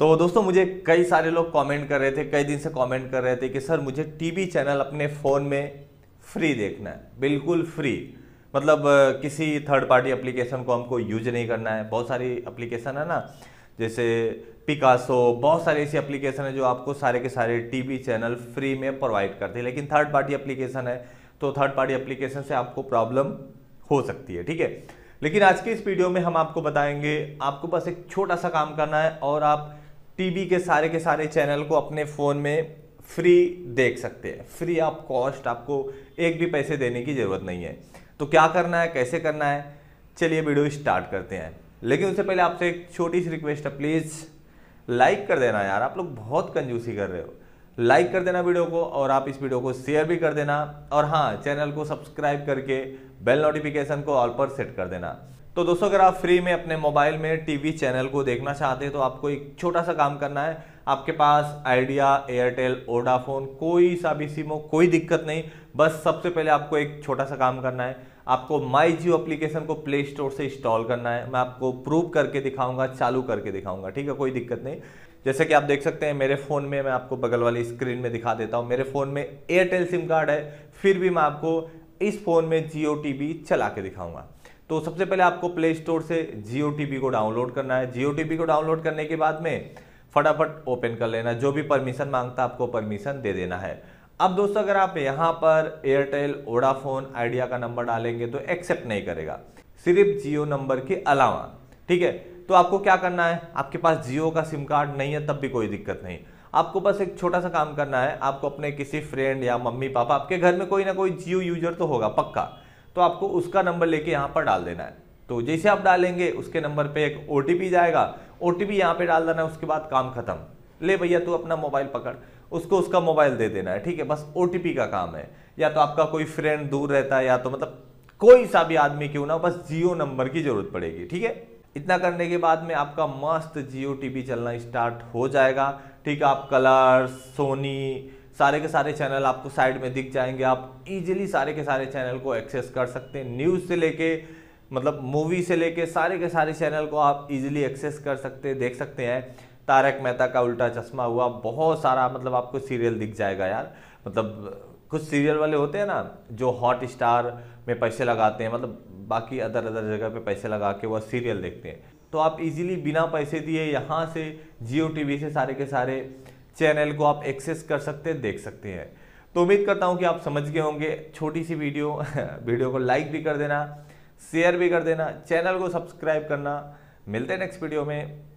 तो दोस्तों मुझे कई सारे लोग कमेंट कर रहे थे कई दिन से कमेंट कर रहे थे कि सर मुझे टीवी चैनल अपने फ़ोन में फ्री देखना है बिल्कुल फ्री मतलब किसी थर्ड पार्टी एप्लीकेशन को हमको यूज नहीं करना है बहुत सारी एप्लीकेशन है ना जैसे पिकासो बहुत सारी ऐसी एप्लीकेशन है जो आपको सारे के सारे टीवी चैनल फ्री में प्रोवाइड करते हैं लेकिन थर्ड पार्टी एप्लीकेशन है तो थर्ड पार्टी एप्लीकेशन से आपको प्रॉब्लम हो सकती है ठीक है लेकिन आज के इस वीडियो में हम आपको बताएंगे आपको बस एक छोटा सा काम करना है और आप टीवी के सारे के सारे चैनल को अपने फ़ोन में फ्री देख सकते हैं फ्री आप कॉस्ट आपको एक भी पैसे देने की ज़रूरत नहीं है तो क्या करना है कैसे करना है चलिए वीडियो स्टार्ट करते हैं लेकिन उससे पहले आपसे एक छोटी सी रिक्वेस्ट है प्लीज़ लाइक कर देना यार आप लोग बहुत कंजूसी कर रहे हो लाइक कर देना वीडियो को और आप इस वीडियो को शेयर भी कर देना और हाँ चैनल को सब्सक्राइब करके बेल नोटिफिकेशन को ऑल पर सेट कर देना तो दोस्तों अगर आप फ्री में अपने मोबाइल में टीवी चैनल को देखना चाहते हैं तो आपको एक छोटा सा काम करना है आपके पास आइडिया एयरटेल ओडाफोन कोई सा भी सिम हो कोई दिक्कत नहीं बस सबसे पहले आपको एक छोटा सा काम करना है आपको माई जियो अप्लीकेशन को प्ले स्टोर से इंस्टॉल करना है मैं आपको प्रूव करके दिखाऊंगा चालू करके दिखाऊंगा ठीक है कोई दिक्कत नहीं जैसे कि आप देख सकते हैं मेरे फ़ोन में मैं आपको बगल वाली स्क्रीन में दिखा देता हूँ मेरे फ़ोन में एयरटेल सिम कार्ड है फिर भी मैं आपको इस फ़ोन में जियो टी चला के दिखाऊँगा तो सबसे पहले आपको प्ले स्टोर से जियो को डाउनलोड करना है जियो को डाउनलोड करने के बाद में फटाफट ओपन कर लेना जो भी परमिशन मांगता आपको परमिशन दे देना है अब दोस्तों अगर आप यहाँ पर एयरटेल ओडाफोन आइडिया का नंबर डालेंगे तो एक्सेप्ट नहीं करेगा सिर्फ जियो नंबर के अलावा ठीक है तो आपको क्या करना है आपके पास जियो का सिम कार्ड नहीं है तब भी कोई दिक्कत नहीं आपको बस एक छोटा सा काम करना है आपको अपने किसी फ्रेंड या मम्मी पापा आपके घर में कोई ना कोई जियो यूजर तो होगा पक्का तो आपको उसका नंबर लेके यहाँ पर डाल देना है तो जैसे आप डालेंगे उसके नंबर पे एक ओ जाएगा ओ टी पी यहाँ पर डाल देना है उसके बाद काम खत्म ले भैया तू अपना मोबाइल पकड़ उसको उसका मोबाइल दे देना है ठीक है बस ओ का काम है या तो आपका कोई फ्रेंड दूर रहता है या तो मतलब कोई सा भी आदमी क्यों ना बस जियो नंबर की जरूरत पड़ेगी ठीक है इतना करने के बाद में आपका मस्त जियो टी चलना स्टार्ट हो जाएगा ठीक है आप कलर सोनी सारे के सारे चैनल आपको साइड में दिख जाएंगे आप इजीली सारे के सारे चैनल को एक्सेस कर सकते हैं न्यूज़ से लेके मतलब मूवी से लेके सारे के सारे चैनल को आप इजीली एक्सेस कर सकते हैं देख सकते हैं तारक मेहता का उल्टा चश्मा हुआ बहुत सारा मतलब आपको सीरियल दिख जाएगा यार मतलब कुछ सीरियल वाले होते हैं ना जो हॉट स्टार में पैसे लगाते हैं मतलब बाकी अदर अदर जगह पर पैसे लगा के वह सीरियल देखते हैं तो आप इजीली बिना पैसे दिए यहाँ से जियो टी से सारे के सारे चैनल को आप एक्सेस कर सकते हैं देख सकते हैं तो उम्मीद करता हूँ कि आप समझ गए होंगे छोटी सी वीडियो वीडियो को लाइक भी कर देना शेयर भी कर देना चैनल को सब्सक्राइब करना मिलते हैं नेक्स्ट वीडियो में